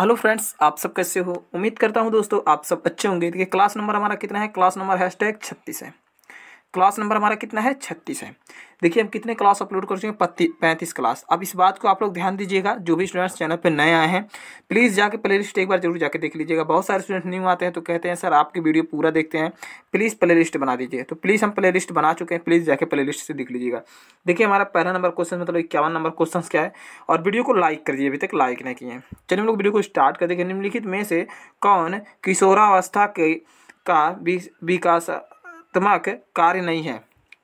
hello friends आप सब कैसे हो उम्मीद करता हूं दोस्तों आप सब अच्छे होंगे देखिए क्लास नंबर हमारा कितना है क्लास नंबर हैशटैग छत्तीस है क्लास नंबर हमारा कितना है छत्तीस है देखिए हम कितने क्लास अपलोड कर चुके हैं पत्ती पैंतीस क्लास अब इस बात को आप लोग ध्यान दीजिएगा जो भी स्टूडेंट्स चैनल पर नए आए हैं प्लीज़ जाके प्ले लिस्ट एक बार जरूर जाके देख लीजिएगा बहुत सारे स्टूडेंट न्यू आते हैं तो कहते हैं सर आपकी वीडियो पूरा देखते हैं प्लीज़ प्ले लिस्ट बना दीजिए तो प्लीज़ हम प्ले लिस्ट बना चुके हैं प्लीज़ जाके प्ले लिस्ट से देख लीजिएगा देखिए हमारा पहला नंबर क्वेश्चन मतलब इक्यावन नंबर क्वेश्चन क्या है और वीडियो को लाइक करिए अभी तक लाइक नहीं किए चलिए हम लोग वीडियो को स्टार्ट कर देंगे निम्नलिखित में से कौन किशोरावस्था के का विकास विकासात्मक कार्य नहीं है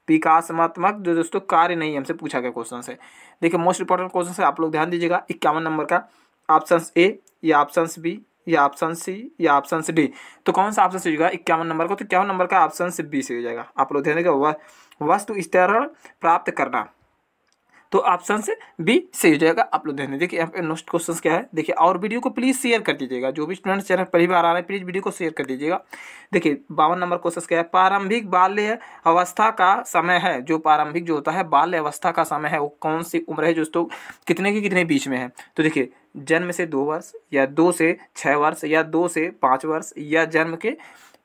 विकासमात्मक जो दोस्तों कार्य नहीं है हमसे पूछा गया क्वेश्चन से देखिए मोस्ट इंपॉर्टेंट क्वेश्चन है आप लोग ध्यान दीजिएगा इक्यावन नंबर का ऑप्शन ए या ऑप्शन बी या ऑप्शन सी या ऑप्शन डी तो कौन सा ऑप्शन सीजिएगा होगा इक्यावन नंबर का तो इक्यावन नंबर का ऑप्शन बी से हो जाएगा आप लोग ध्यान देगा वस्तु स्तर प्राप्त करना तो ऑप्शन बी सही हो जाएगा आप लोग ध्यान देखिए यहाँ पे नेक्स्ट क्वेश्चन क्या है देखिए और वीडियो को प्लीज़ शेयर कर दीजिएगा जो भी स्टूडेंट्स चैनल पहली बार आ रहे हैं प्लीज़ वीडियो को शेयर कर दीजिएगा देखिए बावन नंबर क्वेश्चन क्या है प्रारंभिक बाल्य अवस्था का समय है जो प्रारंभिक जो होता है बाल्य अवस्था का समय है वो कौन सी उम्र है जो दोस्तों कितने के कितने बीच में है तो देखिए जन्म से दो वर्ष या दो से छः वर्ष या दो से पाँच वर्ष या जन्म के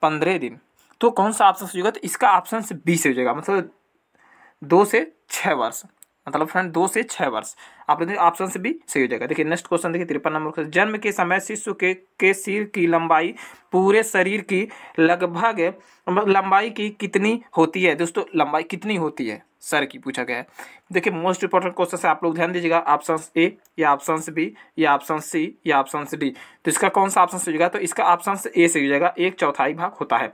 पंद्रह दिन तो कौन सा ऑप्शन हो तो इसका ऑप्शन बी से हो जाएगा मतलब दो से छः वर्ष मतलब फ्रेंड दो से छः वर्ष आप लोग ऑप्शन से भी सही हो जाएगा देखिए नेक्स्ट क्वेश्चन देखिए तिरपन नंबर क्वेश्चन जन्म के समय शिशु के के सिर की लंबाई पूरे शरीर की लगभग मतलब लंबाई की कितनी होती है दोस्तों लंबाई कितनी होती है सर की पूछा गया है देखिए मोस्ट इंपॉर्टेंट क्वेश्चन से आप लोग ध्यान दीजिएगा ऑप्शन ए या ऑप्शन बी या ऑप्शन सी या ऑप्शन डी तो इसका कौन सा ऑप्शन सही होगा तो इसका ऑप्शन ए सही हो जाएगा एक चौथाई भाग होता है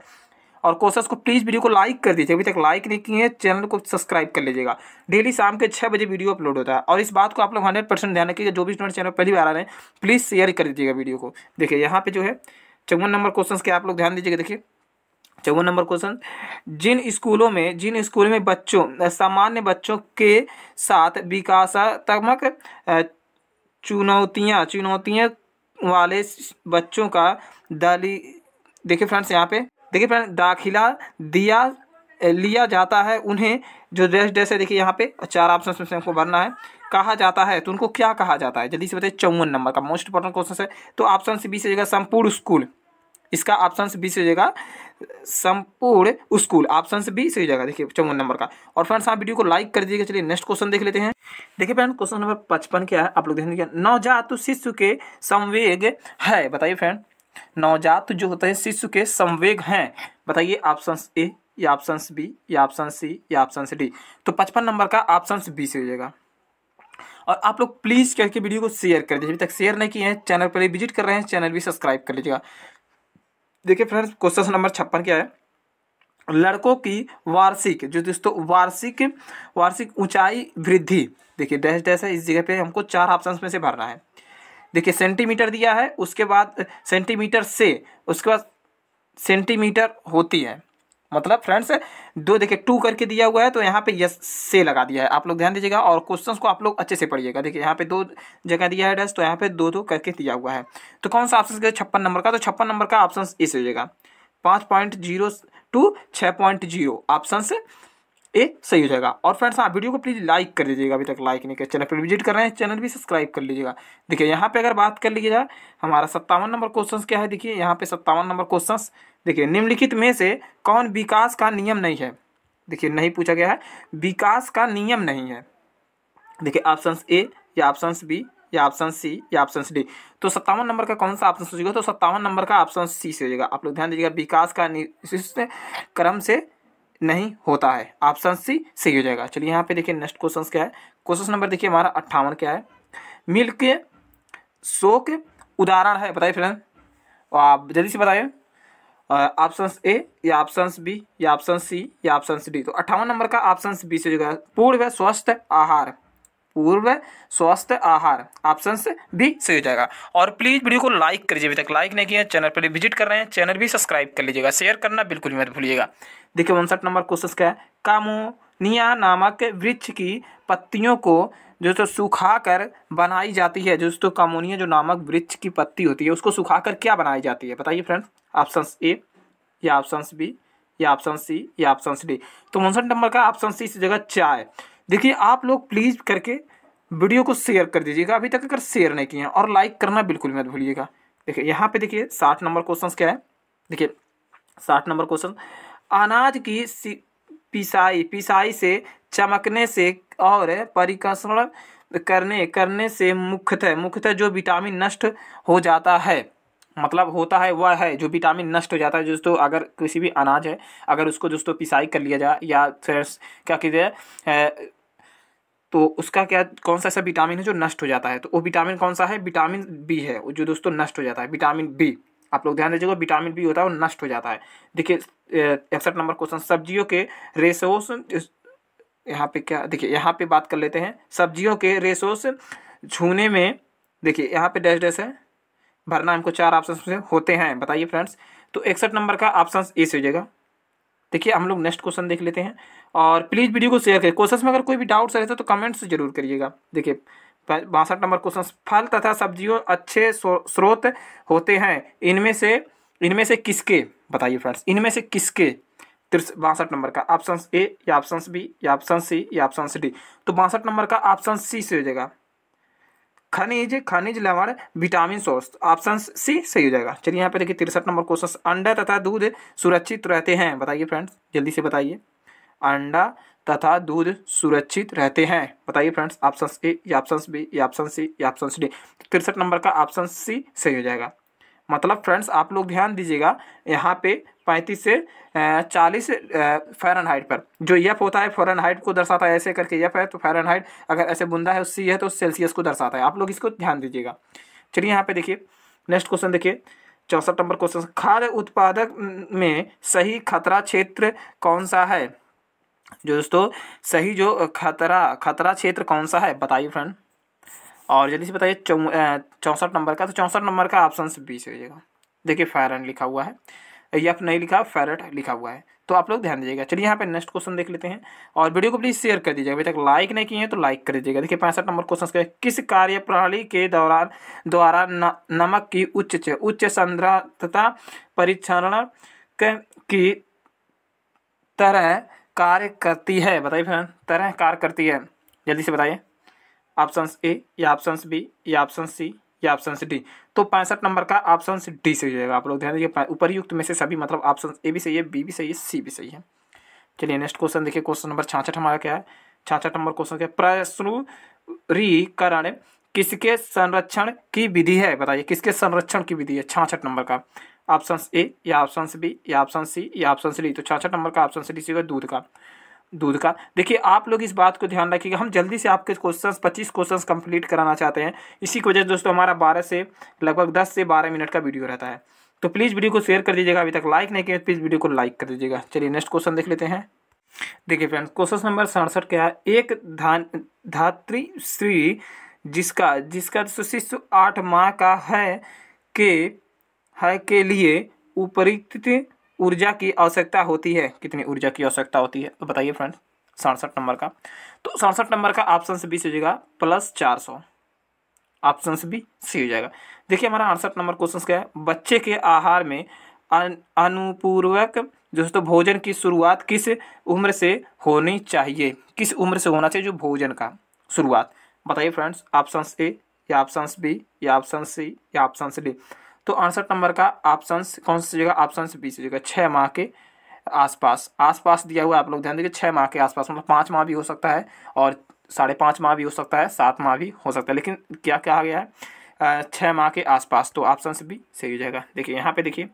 और कोशिश को प्लीज़ वीडियो को लाइक कर दीजिए अभी तक लाइक नहीं किए हैं चैनल को सब्सक्राइब कर लीजिएगा डेली शाम के छः बजे वीडियो अपलोड होता है और इस बात को आप लोग हंड्रेड परसेंट ध्यान रखिएगा जो भी स्टूडेंट चैनल पहली बार आ रहे हैं प्लीज़ शेयर कर दीजिएगा वीडियो को देखिए यहाँ पर जो है चौवन नंबर क्वेश्चन के आप लोग ध्यान दीजिएगा देखिए चौवन नंबर क्वेश्चन जिन स्कूलों में जिन स्कूलों में बच्चों सामान्य बच्चों के साथ विकासात्मक चुनौतियाँ चुनौतियाँ वाले बच्चों का दली देखिए फ्रेंड्स यहाँ पे देखिए फ्रेंड दाखिला दिया लिया जाता है उन्हें जो ड्रेस ड्रेस है देखिए यहाँ पे चार ऑप्शन में हमको भरना है कहा जाता है तो उनको क्या कहा जाता है जल्दी से बताइए चौवन नंबर का मोस्ट इंपॉर्टेंट क्वेश्चन है तो ऑप्शन बी से जाएगा संपूर्ण स्कूल इसका ऑप्शन बी से जाएगा संपूर्ण स्कूल ऑप्शन बी से जाएगा देखिए चौवन नंबर का और फ्रेंड्स आप वीडियो को लाइक कर दीजिएगा चलिए नेक्स्ट क्वेश्चन देख लेते हैं देखिए फ्रेंड क्वेश्चन नंबर पचपन क्या है आप लोग देखने नवजात शिशु के संवेग है बताइए फ्रेंड नवजात जो होते हैं शिशु के संवेग हैं बताइए ऑप्शन ए या ऑप्शन बी या ऑप्शन सी या ऑप्शन डी तो पचपन नंबर का ऑप्शन बी से हो जाएगा और आप लोग प्लीज़ करके वीडियो को शेयर कर दीजिए अभी तक शेयर नहीं किए हैं चैनल पर विजिट कर रहे हैं चैनल भी सब्सक्राइब कर लीजिएगा देखिए फ्रेंड्स क्वेश्चन नंबर छप्पन क्या है लड़कों की वार्षिक जो दोस्तों वार्षिक वार्षिक ऊंचाई वृद्धि देखिए डैश डैश है इस जगह पे हमको चार ऑप्शंस में से भरना है देखिए सेंटीमीटर दिया है उसके बाद सेंटीमीटर से उसके बाद सेंटीमीटर होती है मतलब फ्रेंड्स दो देखिए टू करके दिया हुआ है तो यहाँ पे यस से लगा दिया है आप लोग ध्यान दीजिएगा और क्वेश्चंस को आप लोग अच्छे से पढ़िएगा देखिए यहाँ पे दो जगह दिया है डैस तो यहाँ पे दो दो करके दिया हुआ है तो कौन सा ऑप्शन छप्पन नंबर का तो छप्पन नंबर का ऑप्शन इस हो जाएगा पाँच पॉइंट जीरो टू छः पॉइंट जीरो ऑप्शन ए सही हो जाएगा और फ्रेंड्स आप वीडियो को प्लीज़ लाइक कर दीजिएगा अभी तक लाइक नहीं किया चैनल पर विजिट कर रहे हैं चैनल भी सब्सक्राइब कर लीजिएगा देखिए यहाँ पे अगर बात कर लीजिए जाए हमारा सत्तावन नंबर क्वेश्चन क्या है देखिए यहाँ पे सत्तावन नंबर क्वेश्चन देखिए निम्नलिखित में से कौन विकास का नियम नहीं है देखिए नहीं पूछा गया है विकास का नियम नहीं है देखिए ऑप्शन ए या ऑप्शन बी या ऑप्शन सी या ऑप्शन डी तो सत्तावन नंबर का कौन सा ऑप्शन सोचिएगा तो सत्तावन नंबर का ऑप्शन सी से होगा आप लोग ध्यान दीजिएगा विकास का क्रम से नहीं होता है ऑप्शन सी सही हो जाएगा चलिए यहाँ पे देखिए नेक्स्ट क्वेश्चन क्या है क्वेश्चन नंबर देखिए हमारा अट्ठावन क्या है मिल के सो के उदाहरण है बताइए फ्रेंड आप जल्दी से बताइए ऑप्शन ए या ऑप्शन बी या ऑप्शन सी या ऑप्शन डी तो अट्ठावन नंबर का ऑप्शन बी से जो है पूर्व स्वस्थ आहार पूर्व स्वस्थ आहार ऑप्शन भी सही हो जाएगा और प्लीज़ वीडियो को लाइक करिए अभी तक लाइक नहीं किया चैनल पर विजिट कर रहे हैं चैनल भी सब्सक्राइब कर लीजिएगा शेयर करना बिल्कुल भी मत भूलिएगा देखिए उनसठ नंबर क्वेश्चन क्या है कामोनिया नामक वृक्ष की पत्तियों को जो तो सुखा कर बनाई जाती है जो तो कामोनिया जो नामक वृक्ष की पत्ती होती है उसको सुखा कर क्या बनाई जाती है बताइए फ्रेंड्स ऑप्शन ए या ऑप्शन बी या ऑप्शन सी या ऑप्शन डी तो उनसठ नंबर का ऑप्शन सी इस जगह चाय देखिए आप लोग प्लीज़ करके वीडियो को शेयर कर दीजिएगा अभी तक अगर शेयर नहीं किए हैं और लाइक करना बिल्कुल मत भूलिएगा देखिए यहाँ पे देखिए साठ नंबर क्वेश्चन क्या है देखिए साठ नंबर क्वेश्चन अनाज की पिसाई पिसाई से चमकने से और परिकषण करने करने से मुख्यतः मुख्यतः जो विटामिन नष्ट हो जाता है मतलब होता है वह है जो विटामिन नष्ट हो जाता है दोस्तों अगर किसी भी अनाज है अगर उसको दोस्तों पिसाई कर लिया जाए या फिर क्या कहते तो उसका क्या कौन सा ऐसा विटामिन है जो नष्ट हो जाता है तो वो विटामिन कौन सा है विटामिन बी है जो दोस्तों नष्ट हो जाता है विटामिन बी आप लोग ध्यान दीजिएगा विटामिन बी होता है वो नष्ट हो जाता है देखिए इकसठ नंबर क्वेश्चन सब्जियों के रेसोस यहाँ पे क्या देखिए यहाँ पे बात कर लेते हैं सब्जियों के रेसोस छूने में देखिए यहाँ पे डैश डैश है भरना हमको चार ऑप्शन होते हैं बताइए फ्रेंड्स तो इकसठ नंबर का ऑप्शन ए से हो जाएगा देखिए हम लोग नेक्स्ट क्वेश्चन देख लेते हैं और प्लीज़ वीडियो को शेयर करें क्वेश्चन में अगर कोई भी डाउट्स रहता है तो कमेंट्स जरूर करिएगा देखिए बासठ नंबर क्वेश्चन फल तथा सब्जियों अच्छे स्रोत होते हैं इनमें से इनमें से किसके बताइए फ्रेंड्स इनमें से किसके बासठ नंबर का ऑप्शन ए या ऑप्शन बी या ऑप्शन सी या ऑप्शन डी तो बासठ नंबर का ऑप्शन सी से हो जाएगा खनिज खनिज लवण विटामिन सोर्स ऑप्शन सी सही हो जाएगा चलिए यहाँ पे देखिए तिरसठ नंबर क्वेश्चन अंडा तथा दूध सुरक्षित रहते हैं बताइए फ्रेंड्स जल्दी से बताइए अंडा तथा दूध सुरक्षित रहते हैं बताइए फ्रेंड्स ऑप्शन ए या ऑप्शन बी या ऑप्शन सी या ऑप्शन डी तिरसठ नंबर का ऑप्शन सी सही हो जाएगा मतलब फ्रेंड्स आप लोग ध्यान दीजिएगा यहाँ पे पैंतीस से चालीस फ़ारन हाइट पर जो यप होता है फ़ारन हाइट को दर्शाता है ऐसे करके यप है तो फ़ारन हाइट अगर ऐसे बुंदा है उससे है तो सेल्सियस को दर्शाता है आप लोग इसको ध्यान दीजिएगा चलिए यहाँ पे देखिए नेक्स्ट क्वेश्चन देखिए चौसठ नंबर क्वेश्चन खाद्य उत्पादक में सही खतरा क्षेत्र कौन सा है जो दोस्तों सही जो खतरा खतरा क्षेत्र कौन सा है बताइए फ्रेंड और जल्दी से बताइए चौंसठ नंबर का तो चौंसठ नंबर का ऑप्शन बीस से देखिए फायर लिखा हुआ है यफ नहीं लिखा फेरट लिखा हुआ है तो आप लोग ध्यान दीजिएगा चलिए यहाँ पे नेक्स्ट क्वेश्चन देख लेते हैं और वीडियो को प्लीज़ शेयर कर दीजिएगा अभी तक लाइक नहीं किए हैं तो लाइक कर दीजिएगा देखिए पैंसठ नंबर क्वेश्चन का किस कार्य प्रणाली के दौरान द्वारा नमक की उच्च उच्च संद्रता परीक्षण की तरह कार्य करती है बताइए फिर तरह कार्य करती है जल्दी से बताइए ऑप्शन ए या ऑप्शन बी या ऑप्शन सी या ऑप्शन डी तो पैंसठ नंबर का ऑप्शन डी सही जाएगा आप लोग ध्यान दीजिए उपरयुक्त में से सभी मतलब ऑप्शन ए भी सही है बी भी सही है सी भी सही है चलिए नेक्स्ट क्वेश्चन देखिए क्वेश्चन नंबर छाछठ हमारा क्या है छाछठ नंबर क्वेश्चन क्या है प्रश्नुरीकरण किसके संरक्षण की विधि है बताइए किसके संरक्षण की विधि है छाछठ नंबर का ऑप्शन ए या ऑप्शन बी या ऑप्शन सी या ऑप्शन डी तो छाछठ नंबर का ऑप्शन डी सी होगा दूध का दूध का देखिए आप लोग इस बात को ध्यान रखिएगा हम जल्दी से आपके क्वेश्चंस पच्चीस क्वेश्चंस कंप्लीट कराना चाहते हैं इसी की वजह से दोस्तों हमारा बारह से लगभग दस से बारह मिनट का वीडियो रहता है तो प्लीज़ वीडियो को शेयर कर दीजिएगा अभी तक लाइक नहीं किया प्लीज़ वीडियो को लाइक कर दीजिएगा चलिए नेक्स्ट क्वेश्चन देख लेते हैं देखिए फ्रेंड क्वेश्चन नंबर सड़सठ क्या है एक धान धात्री श्री जिसका जिसका तो शिशु आठ माह का है के है के लिए उपरिक्त ऊर्जा की आवश्यकता होती है कितनी ऊर्जा की आवश्यकता होती है तो बताइए फ्रेंड सड़सठ नंबर का तो सड़सठ नंबर का ऑप्शन से सी हो जाएगा प्लस चार सौ ऑप्शन से भी सी हो जाएगा देखिए हमारा अड़सठ नंबर क्वेश्चन क्या है बच्चे के आहार में अनुपूर्वक जो है तो भोजन की शुरुआत किस उम्र से होनी चाहिए किस उम्र से होना चाहिए जो भोजन का शुरुआत बताइए फ्रेंड्स ऑप्शन ए या ऑप्शन बी या ऑप्शन सी या ऑप्शन डी तो अड़सठ नंबर का ऑप्शन कौन सा जगह ऑप्शन बी जगह छः माह के आसपास आसपास दिया हुआ आप लोग ध्यान दीजिए छः माह के आसपास मतलब पाँच माह भी हो सकता है और साढ़े पाँच माह भी हो सकता है सात माह भी हो सकता है लेकिन क्या कहा गया है छः माह के आसपास तो ऑप्शन भी सही हो जाएगा देखिए यहाँ पे देखिए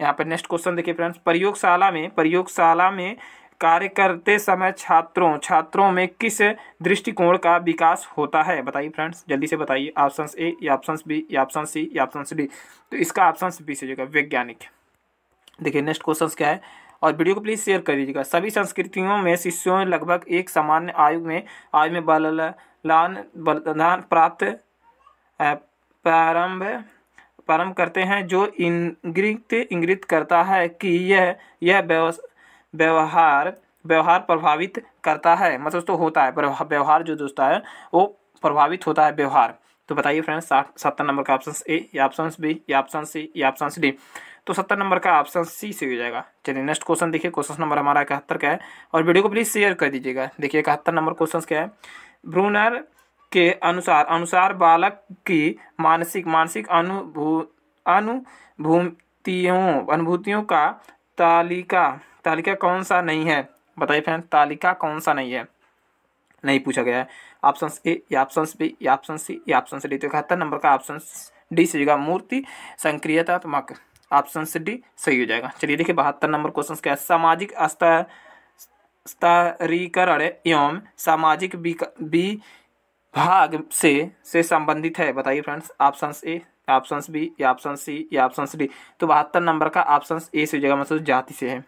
यहाँ पर नेक्स्ट क्वेश्चन देखिए फ्रेंड्स प्रयोगशाला में प्रयोगशाला में कार्य करते समय छात्रों छात्रों में किस दृष्टिकोण का विकास होता है बताइए फ्रेंड्स जल्दी से बताइए ऑप्शन ए या ऑप्शन बी या ऑप्शन सी या ऑप्शन डी तो इसका ऑप्शन बी से जो वैज्ञानिक देखिए नेक्स्ट क्वेश्चन क्या है और वीडियो को प्लीज़ शेयर कर दीजिएगा सभी संस्कृतियों में शिष्यों लगभग एक सामान्य आयु में आयु में बललान बलदान प्राप्त प्रारंभ प्रारंभ करते हैं जो इंग्रित इंग्रित करता है कि यह यह व्यवस्था व्यवहार व्यवहार प्रभावित करता है मतलब दोस्तों तो होता है व्यवहार जो दोस्त है वो प्रभावित होता है व्यवहार तो बताइए फ्रेंड्स सत्तर नंबर का ऑप्शन ए या ऑप्शन बी या ऑप्शन सी या ऑप्शन डी तो सत्तर नंबर का ऑप्शन सी से हो जाएगा चलिए नेक्स्ट क्वेश्चन देखिए क्वेश्चन नंबर हमारा इकहत्तर का है और वीडियो को प्लीज़ शेयर कर दीजिएगा देखिए इकहत्तर नंबर क्वेश्चन क्या है ब्रूनर के अनुसार अनुसार बालक की मानसिक मानसिक अनुभू अनुभूतियों अनुभूतियों का तालिका तालिका कौन सा नहीं है बताइए फ्रेंड तालिका कौन सा नहीं है नहीं पूछा गया है ऑप्शन ए या ऑप्शन बी या ऑप्शन सी या ऑप्शन डी तो इकहत्तर नंबर का ऑप्शन डी सही होगा मूर्ति संक्रियतात्मक ऑप्शन डी सही हो जाएगा चलिए देखिए बहत्तर नंबर क्वेश्चन क्या है सामाजिक स्तर स्तरीकरण एवं सामाजिक विभाग से से संबंधित है बताइए friends option A option B या ऑप्शन सी या ऑप्शन डी तो बहत्तर नंबर का ऑप्शन ए से हो जाएगा मतलब जाति से है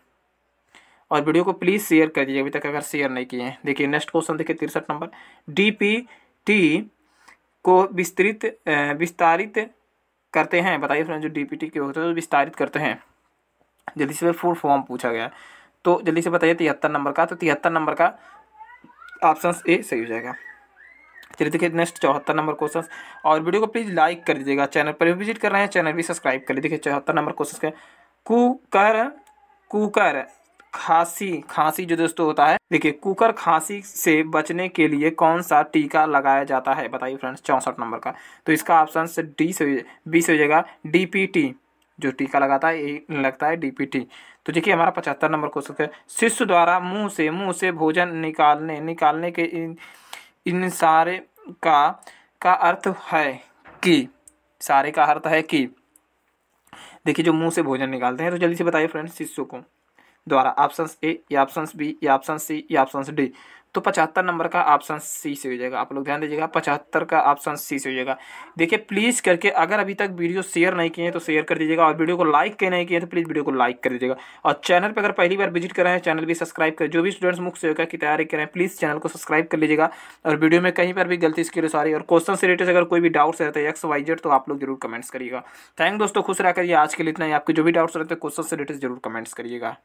और वीडियो को प्लीज़ शेयर कर दीजिए अभी तक अगर शेयर नहीं किए हैं देखिए नेक्स्ट क्वेश्चन देखिए तिरसठ नंबर डी पी टी को विस्तृत विस्तारित करते हैं बताइए फ्रेंड जो डी पी टी के होते हैं तो विस्तारित करते हैं जल्दी से फुल फॉर्म पूछा गया तो जल्दी से बताइए तिहत्तर नंबर का तो तिहत्तर नंबर का ऑप्शन ए सही हो जाएगा चलिए देखिए नेक्स्ट चौहत्तर नंबर क्वेश्चन और वीडियो को प्लीज़ लाइक कर दीजिएगा चैनल पर विजिट कर रहे हैं चैनल भी सब्सक्राइब कर देखिए चौहत्तर नंबर क्वेश्चन का कुकर कुकर खांसी खांसी जो दोस्तों होता है देखिए कुकर खांसी से बचने के लिए कौन सा टीका लगाया जाता है बताइए फ्रेंड्स चौंसठ नंबर का तो इसका ऑप्शन से डी से बी से हो जाएगा डी जो टीका लगाता है ये लगता है डीपीटी तो देखिए हमारा पचहत्तर नंबर क्वेश्चन है शिष्य द्वारा मुंह से मुंह से भोजन निकालने निकालने के इन इन सारे का का अर्थ है कि सारे का अर्थ है कि देखिए जो मुंह से भोजन निकालते हैं तो जल्दी से बताइए फ्रेंड्स शिष्यों को द्वारा ऑप्शन ए या ऑप्शन बी या ऑप्शन सी या ऑप्शन डी तो पचहत्तर नंबर का ऑप्शन सी से हो जाएगा आप लोग ध्यान दीजिएगा पचहत्तर का ऑप्शन सी से हो जाएगा देखिए प्लीज़ करके अगर अभी तक वीडियो शेयर नहीं किए हैं तो शेयर कर दीजिएगा और वीडियो को लाइक के नहीं किए तो प्लीज़ वीडियो को लाइक कर दीजिएगा और चैनल पर अगर पहली बार विजिट कर रहे हैं चैनल भी सब्सक्राइब करें जो भी स्टूडेंट्स मुख्य सेवा की तैयारी कर रहे हैं प्लीज़ चैनल को सब्सक्राइब कर लीजिएगा और वीडियो में कहीं पर भी गलती इसके लिए सॉरी और क्वेश्चन से रिलेटेड अगर कोई भी डाउट्स रहता है एक्स वाई जेड तो आप लोग जरूर कमेंट्स करिएगा थैंक दोस्तों खुश रह करिए आज के लिए इतना ही आपके जो भी डाउट्स रहते हैं क्वेश्चन से रिलेटेड जरूर कमेंट्स करिएगा